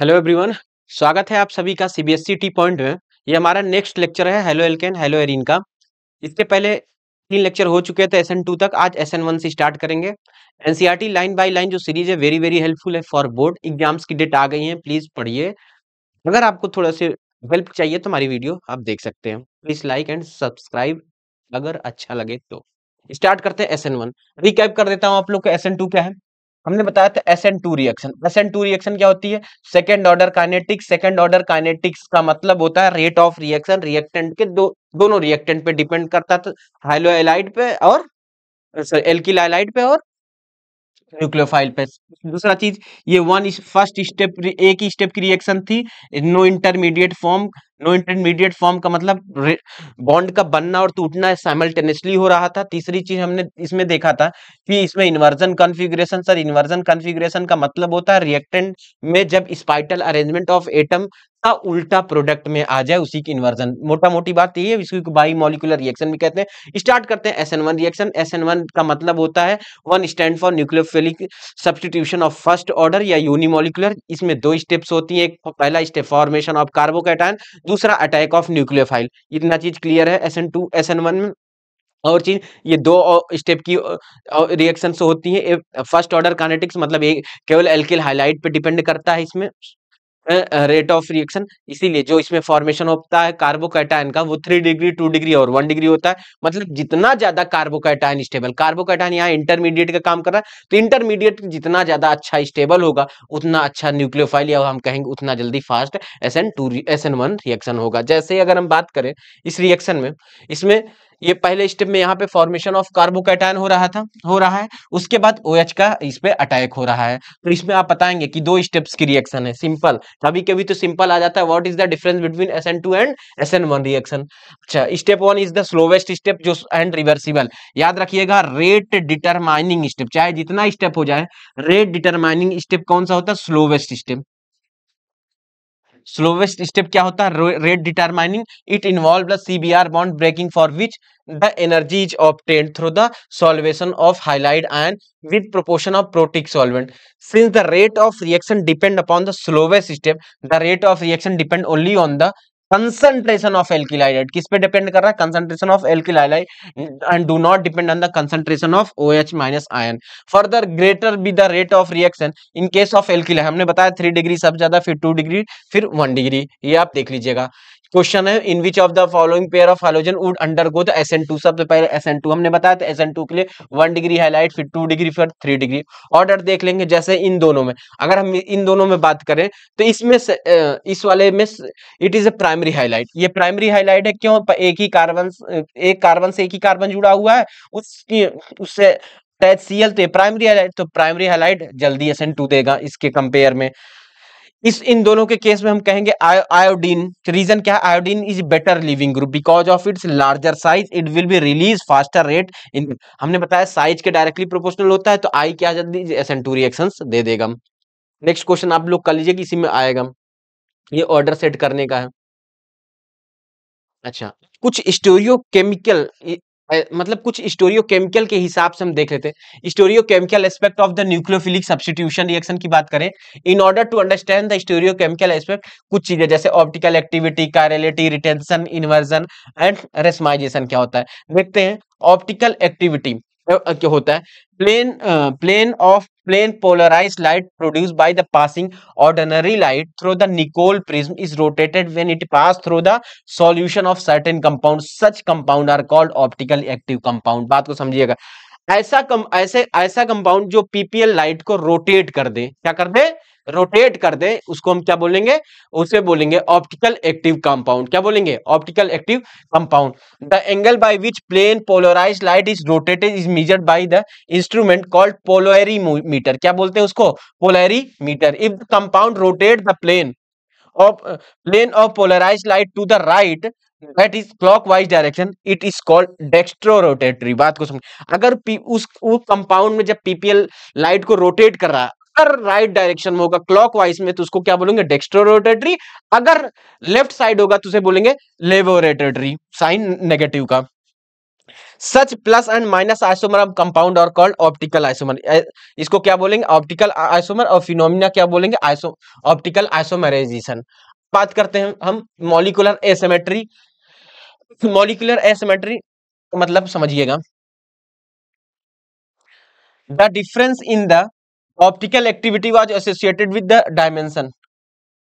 Hello everyone स्वागत है आप सभी का सी टी पॉइंट में ये हमारा नेक्स्ट लेक्चर है हेलो एलकेन हेलो एरिन का इसके पहले तीन लेक्चर हो चुके थे एस एन टू तक आज एस एन वन से स्टार्ट करेंगे एनसीईआरटी लाइन बाय लाइन जो सीरीज है वेरी वेरी हेल्पफुल है फॉर बोर्ड एग्जाम्स की डेट आ गई है प्लीज पढ़िए अगर आपको थोड़ा सा हेल्प चाहिए तो हमारी वीडियो आप देख सकते हैं प्लीज लाइक एंड सब्सक्राइब अगर अच्छा लगे तो स्टार्ट करते हैं एस एन वन रिकैप कर देता हूँ आप लोग को एस एन टू क्या है हमने बताया था S N two reaction S N two reaction क्या होती है second order kinetics second order kinetics का मतलब होता है रेट ऑफ रिएक्शन रिएक्टेंट के दो दोनों रिएक्टेंट पे डिपेंड करता था हाइलो एलाइड पे और सॉरी एल्किल एलाइड पे और न्यूक्लियोफाइल पे दूसरा चीज ये वन फर्स्ट स्टेप एक ही स्टेप की रिएक्शन थी no intermediate form no intermediate form का मतलब बॉन्ड का बनना और टूटना साइमल्टेनियसली हो रहा था तीसरी चीज हमने इसमें देखा था कि इसमें inversion configuration sir inversion configuration का मतलब होता है रिएक्टेंट में जब स्पाइटल अरेंजमेंट ऑफ एटम का उल्टा प्रोडक्ट में आ जाए उसी की इन्वर्जन मोटा मोटी बात यही है इसको बाई मॉलिकुलर रिएक्शन भी कहते हैं स्टार्ट करते हैं S N one reaction S N one का मतलब होता है one stand for nucleophilic substitution of first order या यूनिमोलिकुलर इसमें दो स्टेप्स होती है एक पहला स्टेप फॉर्मेशन ऑफ कार्बोकैटायन दूसरा अटैक ऑफ न्यूक्लियोफाइल इतना चीज क्लियर है S N two S N one में और चीज ये दो स्टेप की रिएक्शन होती है फर्स्ट ऑर्डर कानेटिक्स मतलब एक केवल एल्किल हाईलाइट पे डिपेंड करता है इसमें रेट ऑफ रिएक्शन इसीलिए जो इसमें फॉर्मेशन होता है कार्बोकैटायन का वो थ्री डिग्री टू डिग्री और वन डिग्री होता है मतलब जितना ज्यादा कार्बोकैटायन स्टेबल कार्बोकैटायन यहाँ इंटरमीडिएट का काम कर रहा है तो इंटरमीडिएट जितना ज्यादा अच्छा स्टेबल होगा उतना अच्छा न्यूक्लियोफाइल या हम कहेंगे उतना जल्दी फास्ट एस एन रिएक्शन होगा जैसे अगर हम बात करें इस रिएक्शन में इसमें ये पहले स्टेप में यहाँ पे फॉर्मेशन ऑफ कार्बोकैटायन हो रहा था हो रहा है उसके बाद ओ OH का इस पे अटैक हो रहा है तो इसमें आप बताएंगे कि दो स्टेप्स की रिएक्शन है सिंपल कभी कभी तो सिंपल आ जाता है what is the difference between S N two and S N one reaction अच्छा step one is the slowest step जो एंड रिवर्सिबल याद रखिएगा रेट डिटरमाइनिंग स्टेप चाहे जितना स्टेप हो जाए रेट डिटरमाइनिंग स्टेप कौन सा होता है स्लोवेस्ट स्टेप स्लोवेस्ट स्टेप क्या होता है rate determining it involve the C B R bond breaking for which the energy is obtained through the solvation of halide ion with proportion of protic solvent since the rate of reaction depend upon the slowest step the rate of reaction depend only on the concentration of alkyl halide किस पे डिपेंड कर रहा है concentration of alkyl halide and do not depend on the concentration of O H minus ion further greater be the rate of reaction in case of alkyl halide हमने बताया three degree सब ज्यादा फिर टू डिग्री फिर वन डिग्री ये आप देख लीजिएगा क्वेश्चन है in which of the following pair of halogen would undergo S N two सबसे पहले एस एन टू हमने बताया था एस एन टू के लिए वन डिग्री हाईलाइट फिर टू डिग्री फिर थ्री डिग्री ऑर्डर देख लेंगे जैसे इन दोनों में अगर हम इन दोनों में बात करें तो इसमें इस वाले में it is a primary halide ये प्राइमरी हाईलाइट है क्यों एक ही कार्बन एक कार्बन से एक ही कार्बन जुड़ा हुआ है उसकी उससे टैच सीएल तो प्राइमरी हाईलाइट तो प्राइमरी हाईलाइट जल्दी एस एन टू देगा इसके कंपेयर में इस इन दोनों के केस में हम कहेंगे आयोडीन रीजन क्या है iodine is better leaving group because of its larger size it will be release faster rate in हमने बताया साइज के डायरेक्टली प्रोपोर्शनल होता है तो आई क्या जल्दी टू रिएक्शन दे देगा नेक्स्ट क्वेश्चन आप लोग कर लीजिए कि इसी में आएगा ये ऑर्डर सेट करने का है अच्छा कुछ स्टोरियो केमिकल मतलब कुछ स्टोरियो केमिकल के हिसाब से हम देख लेते हैं stereochemical aspect of the nucleophilic substitution reaction की बात करें in order to understand the stereochemical aspect कुछ चीजें जैसे optical activity chirality retention inversion and racemization क्या होता है देखते हैं ऑप्टिकल एक्टिविटी क्या होता है plane plane of plane polarized light produced by the passing ordinary light through the Nicol prism is rotated when it passes through the solution of certain compounds. Such compound are called optical active compound. बात को समझिएगा ऐसा कम ऐसे ऐसा compound जो PPL light को rotate कर दे क्या कर दे रोटेट कर दे उसको हम क्या बोलेंगे उसे बोलेंगे ऑप्टिकल एक्टिव कंपाउंड क्या बोलेंगे optical active compound the angle by which plane polarize light is rotated is measured by the instrument called polarimeter क्या बोलते हैं उसको polarimeter if the compound rotate the plane of plane of polarize light to the right that is clockwise direction it is called dextrorotatory बात को समझ अगर उस उस कंपाउंड में जब पीपीएल लाइट को रोटेट कर रहा अगर राइट डायरेक्शन में होगा क्लॉकवाइज में तो उसको क्या बोलेंगे डेक्स्ट्रोरोटेटरी अगर लेफ्ट साइड होगा तो उसे बोलेंगे लेवोरेटेटरी साइन नेगेटिव का such plus and minus isomer of compound और कॉल्ड ऑप्टिकल आइसोमर इसको क्या बोलेंगे ऑप्टिकल आइसोमर और फिनोमिना क्या बोलेंगे आइसो ऑप्टिकल आइसोमराइजेशन बात करते हैं हम मॉलिकुलर एसेमेट्री मॉलिकुलर एसेमेट्री मतलब समझिएगा the difference in the optical activity was associated with the dimension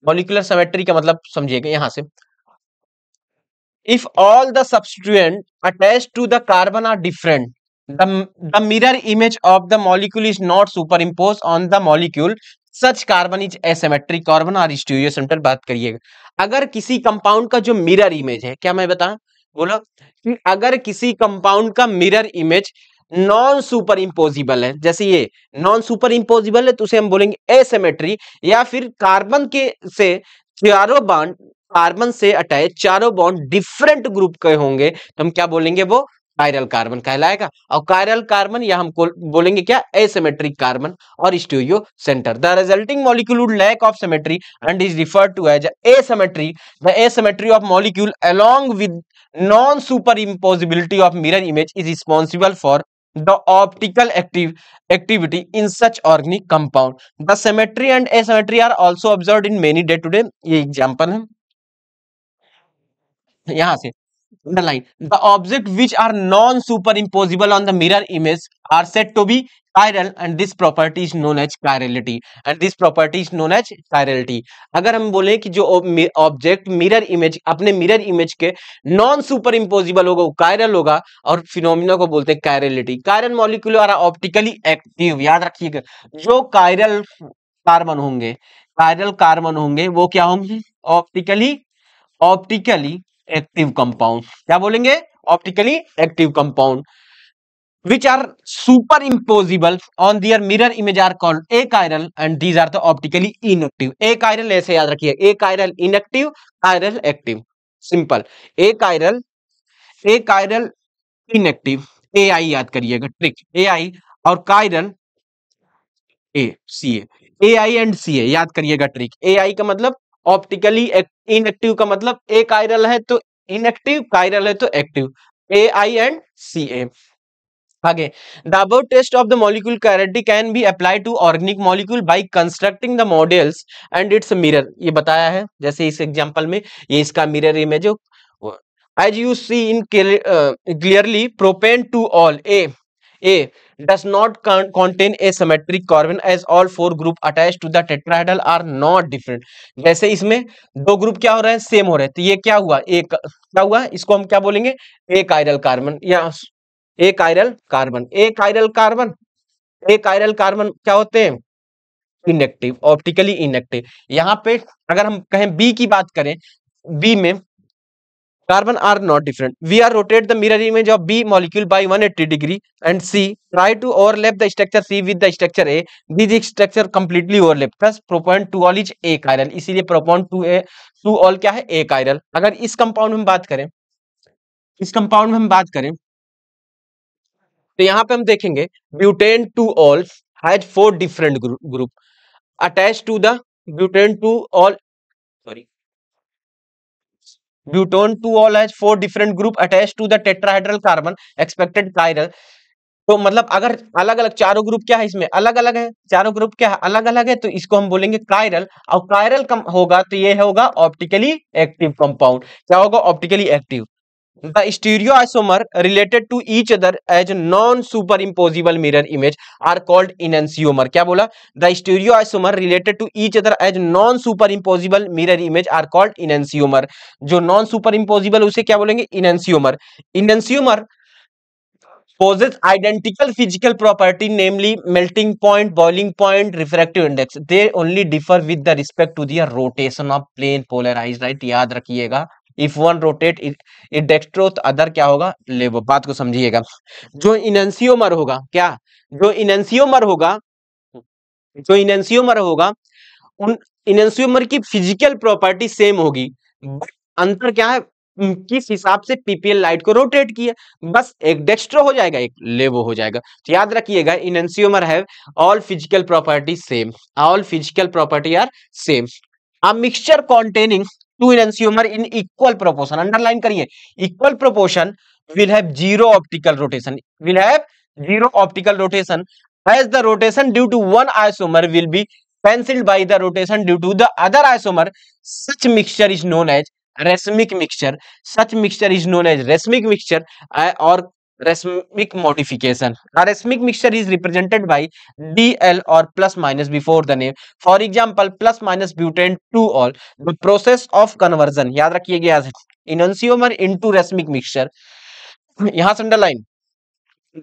molecular symmetry का मतलब समझिएगा यहां से if all the substituent attach to the carbon are different the mirror image of the molecule is not superimpose on the molecule such carbon is asymmetric carbon or stereocentre बात करिएगा अगर किसी compound का जो mirror image है क्या मैं बताऊं बोलो अगर किसी कंपाउंड का mirror image non superimposable है जैसे ये नॉन सुपर इम्पोजिबल है तो उसे हम बोलेंगे एसेमेट्री या फिर कार्बन के से चारों बॉन्ड कार्बन से अटैच चारों बॉन्ड डिफरेंट ग्रुप के होंगे तो हम क्या बोलेंगे वो कायरल कार्बन कहलाएगा और कायरल कार्बन या हम बोलेंगे क्या एसेमेट्रिक कार्बन और stereocentre the resulting molecule would lack of symmetry and is referred to as asymmetry the asymmetry of molecule along with non superimposability of mirror image is responsible for the optical active activity in such organic compound the symmetry and asymmetry are also observe in many day to day ये example है यहां से underline the object which are non superimposable on the mirror image are set to be chiral and this property is known as chirality and this property is known as chirality अगर हम बोले कि जो object mirror image अपने mirror image के non superimposable होगा वो chiral होगा और फिनोमिना को बोलते हैं chirality chiral molecule are optically active याद रखिएगा जो कायरल कार्बन होंगे कायरल कार्बन होंगे वो क्या होंगे ऑप्टिकली ऑप्टिकली एक्टिव कंपाउंड क्या बोलेंगे optically active compound which are superimposable on their mirror image are called achiral and these are the inactive achiral ऐसे याद रखिए achiral inactive chiral active simple achiral एक achiral inactive ए आई याद करिएगा trick ए आई और chiral A C A I and सी ए याद करिएगा trick ए आई का मतलब ऑप्टिकली इनएक्टिव का मतलब ए काइरल है तो इनएक्टिव काइरल है तो एक्टिव ए आई एंड सी ए आगे दबो test of the molecule chirality can be apply to organic molecule by constructing the models and its mirror ये बताया है जैसे इस एग्जांपल में ये इसका मिरर इमेज हो as you see in clearly propane two ol A A does not contain a symmetric carbon as all four group attached to the tetrahedral are not different जैसे इसमें दो ग्रुप क्या हो रहे हैं सेम हो रहे हैं तो ये क्या हुआ एक क्या हुआ इसको हम क्या बोलेंगे एक आयरल कार्बन या एक आयरल कार्बन एक आयरल कार्बन एक आयरल कार्बन क्या होते हैं इनेक्टिव ऑप्टिकली इनेक्टिव यहाँ पे अगर हम कहें बी की बात करें बी में carbon are not different we are rotate the mirror image of B molecule by 180 degree and see try to overlap the structure C with the structure A this structure completely overlap plus propane two ol is achiral इसीलिए propane two a two ol क्या है ए chiral अगर इस compound में बात करें इस compound में हम बात करें तो यहाँ पे हम देखेंगे butane two ol has four different group attach to the butane two ol butane two ol has four different group attach to the tetrahedral carbon expected chiral तो मतलब अगर अलग अलग चारों ग्रुप क्या है इसमें अलग अलग है चारों ग्रुप क्या है अलग अलग है तो इसको हम बोलेंगे कायरल और कायरल कम होगा तो ये होगा ऑप्टिकली एक्टिव कंपाउंड क्या होगा optically active the stereoisomer related to each other as non superimposable mirror image are called enantiomer क्या बोला the stereoisomer related to each other as non superimposable mirror image are called enantiomer जो non superimposable उसे क्या बोलेंगे enantiomer enantiomer possess identical physical property namely melting point boiling point refractive index they only differ with the respect to their rotation of plane polarized right याद रखिएगा if one rotate it dextro तो other क्या होगा लेबो बात को समझिएगा जो इनसियोमर होगा क्या जो इनसियोमर होगा जो इनसियोमर होगा उन इनसियोमर की फिजिकल प्रॉपर्टी सेम होगी अंतर क्या है किस हिसाब से पीपीएल लाइट को रोटेट किया बस एक डेक्स्ट्रो हो जाएगा एक लेवो हो जाएगा तो याद रखिएगा enantiomer have all physical property same all physical property are same a mixture containing two enantiomer in equal proportion underline करिए equal proportion will have zero optical rotation will have zero optical rotation as the rotation due to one isomer will be cancelled by the rotation due to the other isomer such mixture is known as racemic mixture such mixture is known as racemic mixture और racemic modification racemic mixture is represented by D L और plus minus before the name for example plus minus butane two ol the process of conversion याद रखिए गया enantiomer into racemic mixture यहां से underline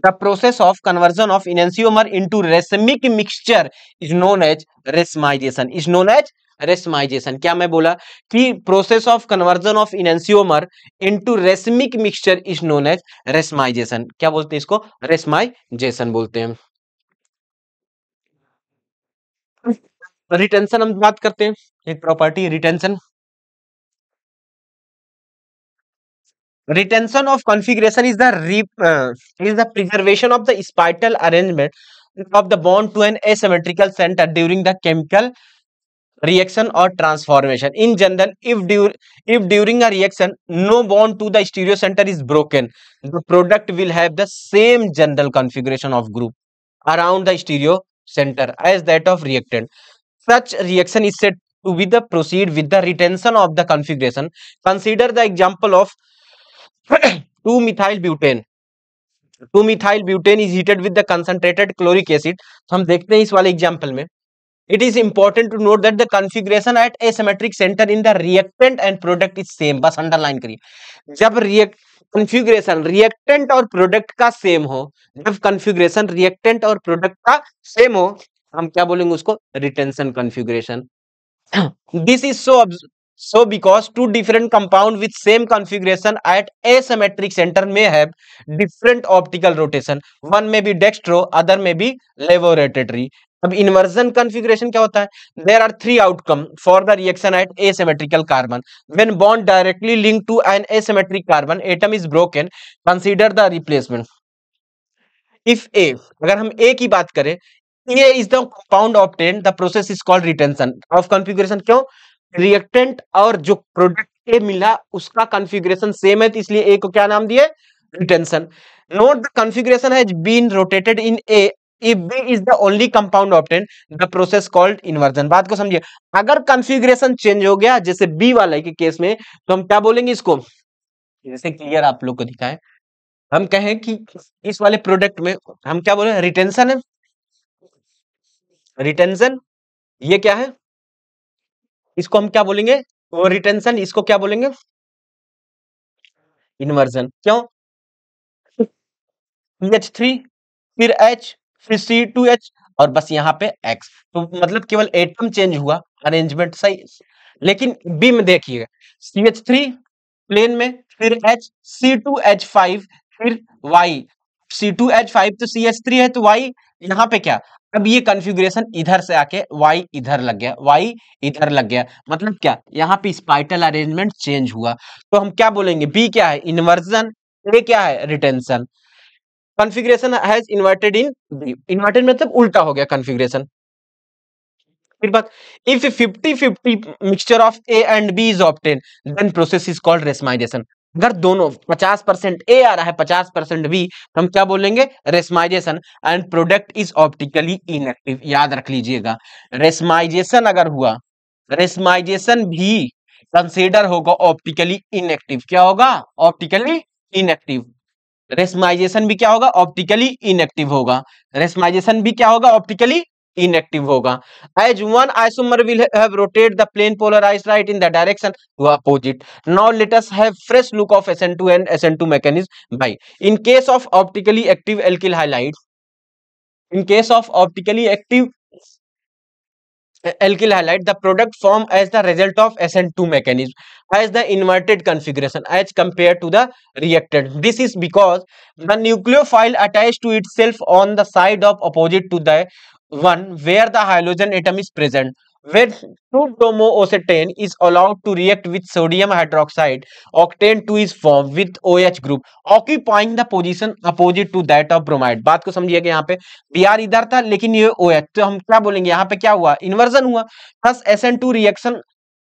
the process of conversion of enantiomer into racemic mixture is known as racemization is known as racemization क्या मैं बोला कि process of conversion of enantiomer into racemic mixture is known as racemization क्या बोलते हैं इसको racemisation बोलते हैं रिटेंशन हम बात करते हैं एक property retention retention of configuration is the rip is the preservation of the spatial arrangement of the bond to an asymmetrical centre during the chemical reaction और transformation in general if if during a reaction no bond to the stereo centre is broken the product will have the same general configuration of group around the stereo centre as that of reactant such reaction is said to B the proceed with the retention of the configuration consider the example of two methyl butane two methyl butane is heated with the concentrated chloric acid हम देखते हैं इस वाले example में it is important to note that the configuration at asymmetric center in the reactant and product is same bas underline kariye jab react configuration reactant aur product ka same ho jab configuration reactant aur product ka same ho hum kya bolenge usko retention configuration this is so so because two different compound with same configuration at asymmetric center may have different optical rotation one may be dextro other may be laboratory अब inversion configuration क्या होता है there are three outcome for the reaction at asymmetrical carbon when bond directly link to an asymmetric carbon atom is broken consider the replacement if A अगर हम A की बात करें A is the compound obtain the process is called retention of configuration क्यों reactant और जो product ए मिला उसका कॉन्फ़िगरेशन सेम है तो इसलिए ए को क्या नाम दिए retention note the configuration has been rotated in A if B is the only compound obtain the process called inversion बात को समझिए अगर कंफिग्रेशन चेंज हो गया जैसे बी वाले के केस में तो हम क्या बोलेंगे इसको जैसे क्लियर आप लोग को दिखा है हम कहें कि इस वाले प्रोडक्ट में हम क्या बोले रिटेंशन है रिटेंशन ये क्या है इसको हम क्या बोलेंगे वो रिटेंशन इसको क्या बोलेंगे इन्वर्जन क्यों पीएच थ्री फिर एच फिर सी टू एच और बस यहाँ पे X तो मतलब केवल एटम चेंज हुआ अरेंजमेंट सही लेकिन B में देखिएगा सी एच थ्री प्लेन में फिर H C two H five फिर Y C two H five तो सी एच थ्री है तो वाई यहाँ पे क्या अब ये कॉन्फ़िगरेशन इधर से आके y इधर लग गया y इधर लग गया मतलब क्या यहाँ पे स्पाइटल अरेंजमेंट चेंज हुआ तो हम क्या बोलेंगे b क्या है इन्वर्जन a क्या है retention configuration has inverted in inverted मतलब उल्टा हो गया कॉन्फ़िगरेशन फिर बात if 50 50 mixture of A and B is obtain then process is called racemization अगर दोनों 50 परसेंट ए आ रहा है 50 परसेंट बी तो हम क्या बोलेंगे racemization and product is optically inactive याद रख लीजिएगा रेसमाइजेशन अगर हुआ रेसमाइजेशन भी कंसीडर होगा ऑप्टिकली इनएक्टिव क्या होगा ऑप्टिकली इनएक्टिव रेस्माइजेशन भी क्या होगा ऑप्टिकली इनएक्टिव होगा रेस्माइजेशन भी क्या होगा ऑप्टिकली इनएक्टिव होगा as one isomer will have rotate the plane polarise right in the direction to opposite now let us have fresh look of SN2 and SN2 mechanism by in case of optically active alkyl halides in case of optically active alkyl halide the product formed as the result of SN2 mechanism has the inverted configuration as compared to the reactant. This is because the nucleophile attached to itself on the side of opposite to the one where the halogen atom is present. where 2-bromoacetate is allowed to react with sodium hydroxide, octane 2 is formed with OH group, occupying the position opposite to that of bromide. बात को समझिए कि यहाँ पे बिहार इधर था लेकिन ये OH, तो हम क्या बोलेंगे यहाँ पे क्या हुआ इन्वर्जन हुआ thus SN2 reaction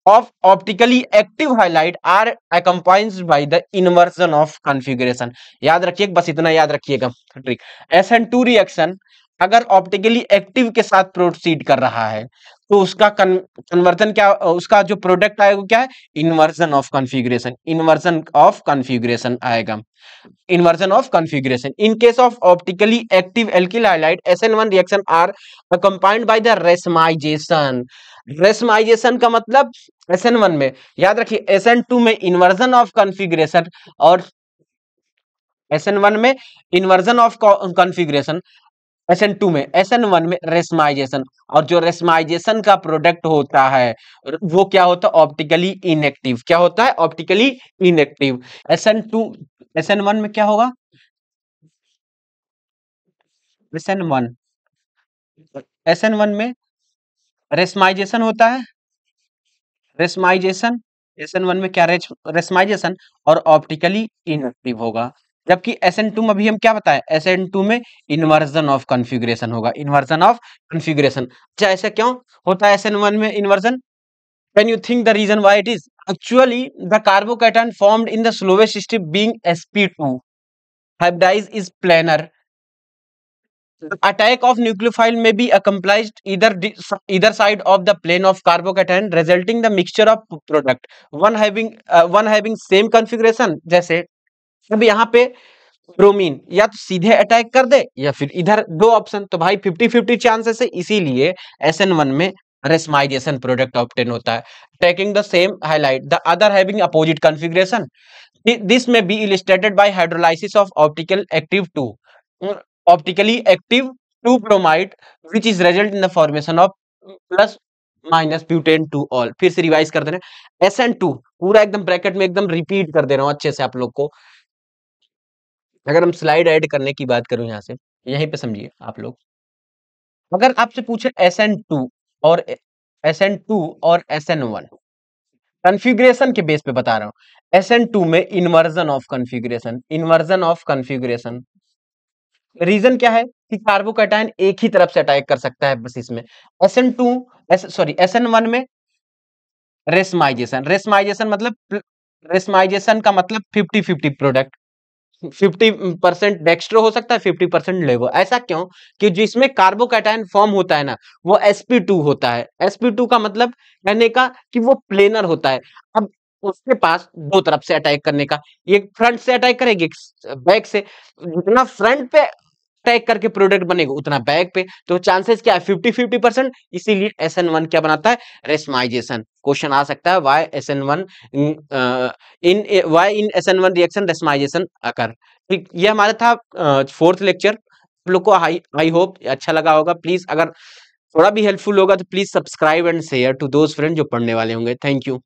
of optically active halide are accompanied by the inversion of configuration याद रखिए बस इतना याद रखिएगा ट्रिक SN2 reaction अगर ऑप्टिकली एक्टिव के साथ प्रोसीड कर रहा है तो उसका कन्वर्जन क्या उसका जो प्रोडक्ट आएगा क्या है inversion of configuration inversion of configuration आएगा inversion of configuration in case of optically active alkyl halide SN1 reaction are accompanied by the racemization racemization का मतलब SN1 में याद रखिए SN2 में इन्वर्जन ऑफ कॉन्फ़िगरेशन और एस एन वन में inversion of configuration S N two में S N one में रेस्माइजेशन और जो रेस्माइजेशन का प्रोडक्ट होता है वो क्या होता है ऑप्टिकली इनएक्टिव क्या होता है optically inactive S N two S N one में क्या होगा S N one S N one में रेस्माइजेशन होता है रेस्माइजेशन एस एन वन में क्या रेस्माइजेशन और ऑप्टिकली इनएक्टिव होगा जबकि एस एन टू में अभी हम क्या बताएं एस एन टू में इन्वर्जन ऑफ कॉन्फ़िगरेशन होगा इन्वर्जन ऑफ कॉन्फ़िगरेशन अच्छा ऐसा क्यों होता है एस एन वन में inversion can you think the reason why it is actually the carbocation formed in the slowest step being S P two hybridise is planar attack of nucleophile may be accomplished either either side of the plane of carbocation resulting the mixture of product one having one having same configuration जैसे अब यहाँ पे bromine या तो सीधे attack कर दे या फिर इधर दो ऑप्शन तो भाई फिफ्टी फिफ्टी चांसेस है इसीलिए एस एन वन में रेसमाइजेशन प्रोडक्ट ऑप्टेन होता है taking the same halide the other having opposite configuration this may be illustrated by hydrolysis of optical active two optically active two bromide which is result in the formation of plus minus butane two ol फिर से revise कर देना S N to पूरा एकदम bracket में एकदम repeat कर दे रहा हूँ अच्छे से आप लोग को अगर हम स्लाइड ऐड करने की बात करूं यहाँ से यहीं पे समझिए आप लोग अगर आपसे पूछे एस एन टू और एस एन टू और एस एन वन कन्फिग्रेशन के बेस पे बता रहा हूँ एस एन टू में inversion of configuration inversion of configuration reason क्या है कि कार्बोकैटायन एक ही तरफ से अटैक कर सकता है बस इसमें S N two sorry S N one में रेस्माइजेशन रेस्माइजेशन मतलब रेसमाइजेशन का मतलब fifty fifty product fifty percent dextro हो सकता है फिफ्टी परसेंट लेवो ऐसा क्यों कि जिसमें कार्बोकैटाइन फॉर्म होता है ना वो एसपी टू होता है एसपी टू का मतलब कहने का कि वो प्लेनर होता है अब उसके पास दो तरफ से अटैक करने का एक फ्रंट से अटैक करेगी एक बैक से जितना फ्रंट पे टैग करके प्रोडक्ट बनेगा उतना बैग पे तो चांसेस क्या है फिफ्टी फिफ्टी परसेंट इसीलिए एस एन वन क्या बनाता है रेस्माइजेशन क्वेश्चन आ सकता है why S N one in why in S N one reaction racemization occur ठीक ये हमारा था फोर्थ uh, लेक्चर आप लोग को आई होप अच्छा लगा होगा प्लीज अगर थोड़ा भी हेल्पफुल होगा तो please subscribe and share to those friend जो पढ़ने वाले होंगे थैंक यू